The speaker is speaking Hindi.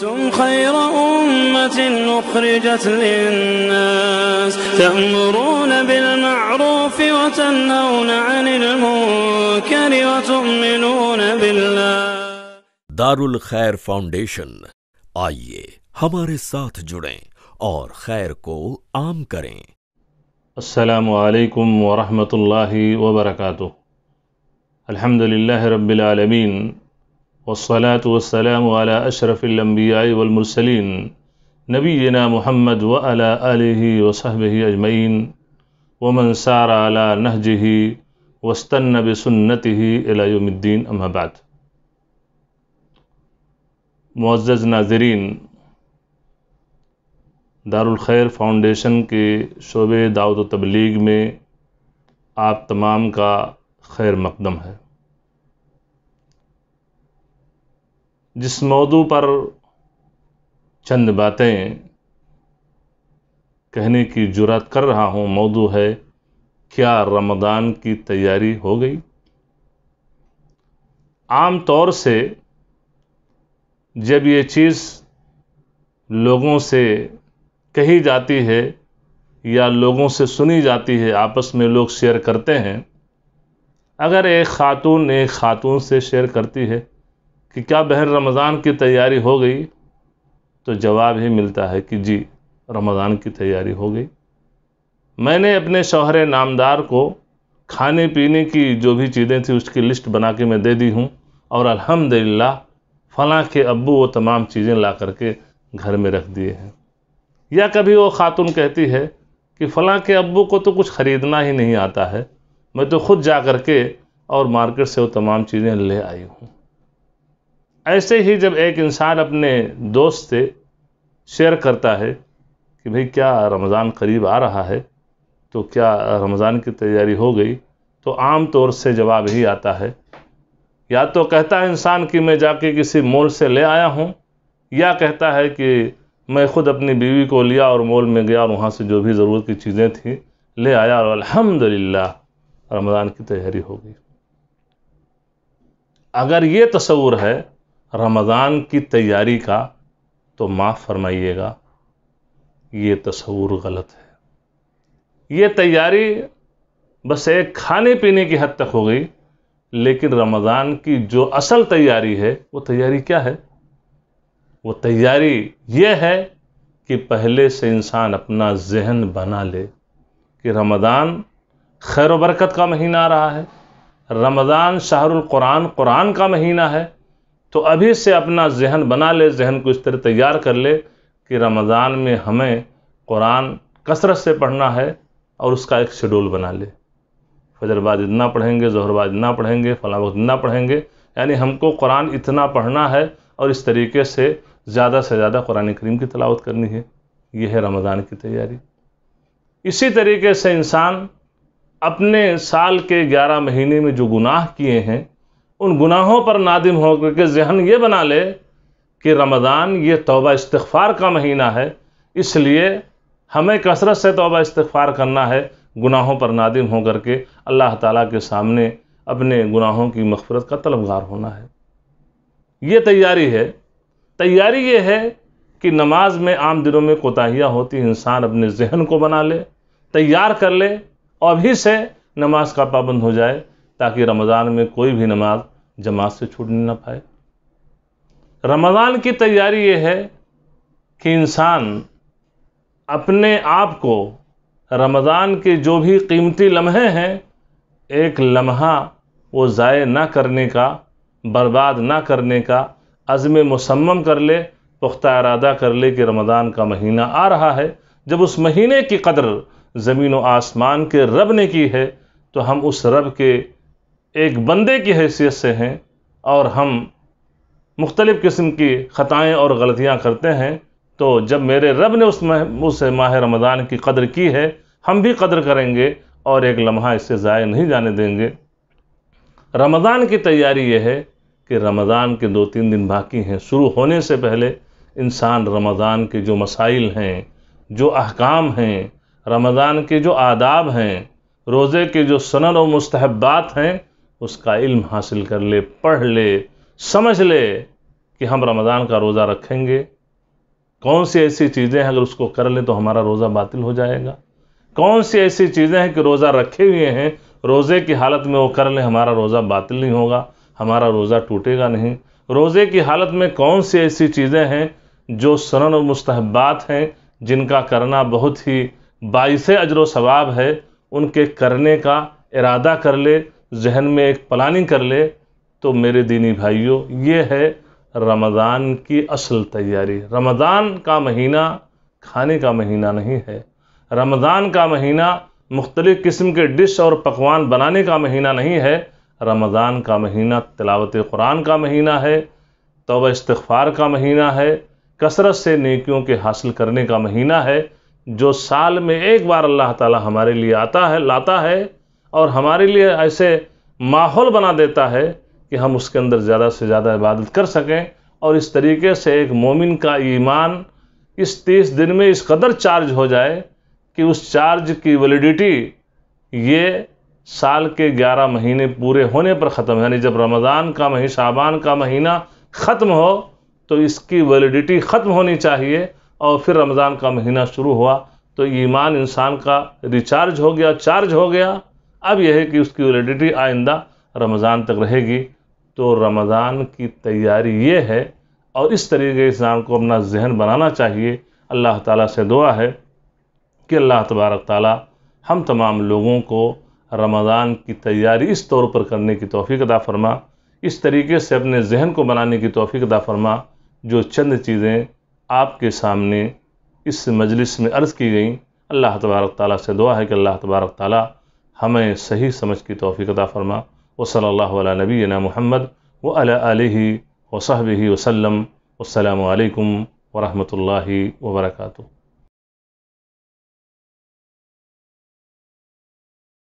كنتم خير أمة أخرجت للناس تأمرون بالمعروف وتنهون عن المنكر وتؤمنون بالله دار الخير فاونديشن آئیے ہمارے ساتھ جڑیں اور خیر کو عام کریں السلام عليكم ورحمة الله وبركاته الحمد لله رب العالمين वसलातम वाला अशरफ़िलम्बिया वलमरसलिन नबीना महमद वला वसहब अजमैन वमन सारा अला नहजही वस्तन बसन्नत ही अलायमद्दीन अहमबाद मुआज़ नाजरीन दारुलखैर फाउंडेशन के शोबे दावत तबलीग में आप तमाम का खैर मकदम है जिस मौदू पर चंद बातें कहने की जुरात कर रहा हूँ मौदू है क्या रमदान की तैयारी हो गई आम तौर से जब ये चीज़ लोगों से कही जाती है या लोगों से सुनी जाती है आपस में लोग शेयर करते हैं अगर एक खातून एक खातून से शेयर करती है कि क्या बहर रमज़ान की तैयारी हो गई तो जवाब ही मिलता है कि जी रमज़ान की तैयारी हो गई मैंने अपने शोहर नामदार को खाने पीने की जो भी चीज़ें थी उसकी लिस्ट बना के मैं दे दी हूँ और अल्हम्दुलिल्लाह फला के अब्बू वो तमाम चीज़ें ला करके घर में रख दिए हैं या कभी वो खातून कहती है कि फला के अब्बू को तो कुछ ख़रीदना ही नहीं आता है मैं तो खुद जा कर के और मार्केट से वो तमाम चीज़ें ले आई हूँ ऐसे ही जब एक इंसान अपने दोस्त से शेयर करता है कि भाई क्या रमज़ान करीब आ रहा है तो क्या रमज़ान की तैयारी हो गई तो आम तौर से जवाब ही आता है या तो कहता है इंसान कि मैं जाके किसी मॉल से ले आया हूँ या कहता है कि मैं ख़ुद अपनी बीवी को लिया और मॉल में गया और वहाँ से जो भी ज़रूरत की चीज़ें थी ले आया और अल्हम्दुलिल्लाह रमज़ान की तैयारी हो गई अगर ये तस्वूर है रमज़ान की तैयारी का तो माफ़ फरमाइएगा ये तस्वूर गलत है ये तैयारी बस एक खाने पीने की हद तक हो गई लेकिन रमज़ान की जो असल तैयारी है वो तैयारी क्या है वो तैयारी ये है कि पहले से इंसान अपना जहन बना ले कि रमज़ान खैर बरकत का महीना आ रहा है रमज़ान शाहरुल कुरान कुरान का महीना है तो अभी से अपना जहन बना ले जहन को इस तरह तैयार कर ले कि रमज़ान में हमें कुरान कसरत से पढ़ना है और उसका एक शेड्यूल बना ले फजर बाद इतना पढ़ेंगे जहर बाद इतना पढ़ेंगे फला वक्त इतना पढ़ेंगे यानी हमको कुरान इतना पढ़ना है और इस तरीके से ज़्यादा से ज़्यादा कुरान करीम की तलावत करनी है यह है रमज़ान की तैयारी इसी तरीके से इंसान अपने साल के ग्यारह महीने में जो गुनाह किए हैं उन गुनाहों पर नादिम होकर के जहन ये बना ले कि रमज़ान ये तोबा इस्तफ़ार का महीना है इसलिए हमें कसरत से तोबा इस्तफ़ार करना है गुनाहों पर नादिम होकर के अल्लाह ताला के सामने अपने गुनाहों की मफफरत का तलबगार होना है ये तैयारी है तैयारी ये है कि नमाज में आम दिनों में कोताहियाँ होती इंसान अपने जहन को बना ले तैयार कर ले और से नमाज का पाबंद हो जाए ताकि रमज़ान में कोई भी नमाज जमात से छूटने ना पाए रमज़ान की तैयारी ये है कि इंसान अपने आप को रमज़ान के जो भी कीमती लम्हे हैं एक लम्हा वो ज़ाय ना करने का बर्बाद ना करने का अज़म मुसम्म कर ले पुख्ता इरादा कर ले कि रमज़ान का महीना आ रहा है जब उस महीने की कदर ज़मीन व आसमान के रब ने की है तो हम उस रब के एक बंदे की हैसियत से हैं और हम मुख्तलिफ़ किस्म की ख़ताएँ और गलतियाँ करते हैं तो जब मेरे रब ने उस उस माह रमज़ान की कदर की है हम भी कदर करेंगे और एक लम्हा इससे ज़ाय नहीं जाने देंगे रमज़ान की तैयारी यह है कि रमज़ान के दो तीन दिन बाकी हैं शुरू होने से पहले इंसान रमज़ान के जो मसाइल हैं जो अहकाम हैं रमज़ान के जो आदाब हैं रोज़े के जो सनन और मुस्तहबात हैं उसका इल्म हासिल कर ले पढ़ ले समझ ले कि हम रमज़ान का रोज़ा रखेंगे कौन सी ऐसी चीज़ें हैं अगर उसको कर ले तो हमारा रोज़ा बातिल हो जाएगा कौन सी ऐसी चीज़ें हैं कि रोज़ा रखे हुए हैं रोज़े की हालत में वो कर लें हमारा रोज़ा बातिल नहीं होगा हमारा रोज़ा टूटेगा नहीं रोज़े की हालत में कौन सी ऐसी चीज़ें हैं जो सनन और मुस्तहबात हैं जिनका करना बहुत ही बायस अजर व सवाब है उनके करने का इरादा कर ले जहन में एक प्लानिंग कर ले तो मेरे दीनी भाइयों ये है रमज़ान की असल तैयारी रमज़ान का महीना खाने का महीना नहीं है रमज़ान का महीना मुख्तलिफ़ किस्म के डिश और पकवान बनाने का महीना नहीं है रमज़ान का महीना तिलावत कुरान का महीना है तोबा इस्तफ़ार का महीना है कसरत से नेकियों के हासिल करने का महीना है जो साल में एक बार अल्लाह ताला हमारे लिए आता है लाता है और हमारे लिए ऐसे माहौल बना देता है कि हम उसके अंदर ज़्यादा से ज़्यादा इबादत कर सकें और इस तरीके से एक मोमिन का ईमान इस तीस दिन में इस कदर चार्ज हो जाए कि उस चार्ज की वैलिडिटी ये साल के ग्यारह महीने पूरे होने पर ख़त्म यानी जब रमज़ान का महीना शाबान का महीना ख़त्म हो तो इसकी वैलिडिटी ख़त्म होनी चाहिए और फिर रमज़ान का महीना शुरू हुआ तो ईमान इंसान का रिचार्ज हो गया चार्ज हो गया अब यह है कि उसकी वैलिडिटी आइंदा रमज़ान तक रहेगी तो रमज़ान की तैयारी ये है और इस तरीके इस्लाम को अपना जहन बनाना चाहिए अल्लाह ताला से दुआ है कि अल्लाह तबारक ताला हम तमाम लोगों को रमज़ान की तैयारी इस तौर पर करने की तोफ़ी अदा फरमा इस तरीके से अपने जहन को बनाने की तोफ़ी अदा फरमा जो चंद चीज़ें आपके सामने इस मजलिस में अर्ज़ की गई अल्लाह तबारक ताली से दुआ है कि अल्लाह तबारक ताली हमें सही समझ की तोफ़ी अदा फरमा व सल्ला नबीना महमद व अलही वसहब वसलम अल्लाम वरहमल वर्का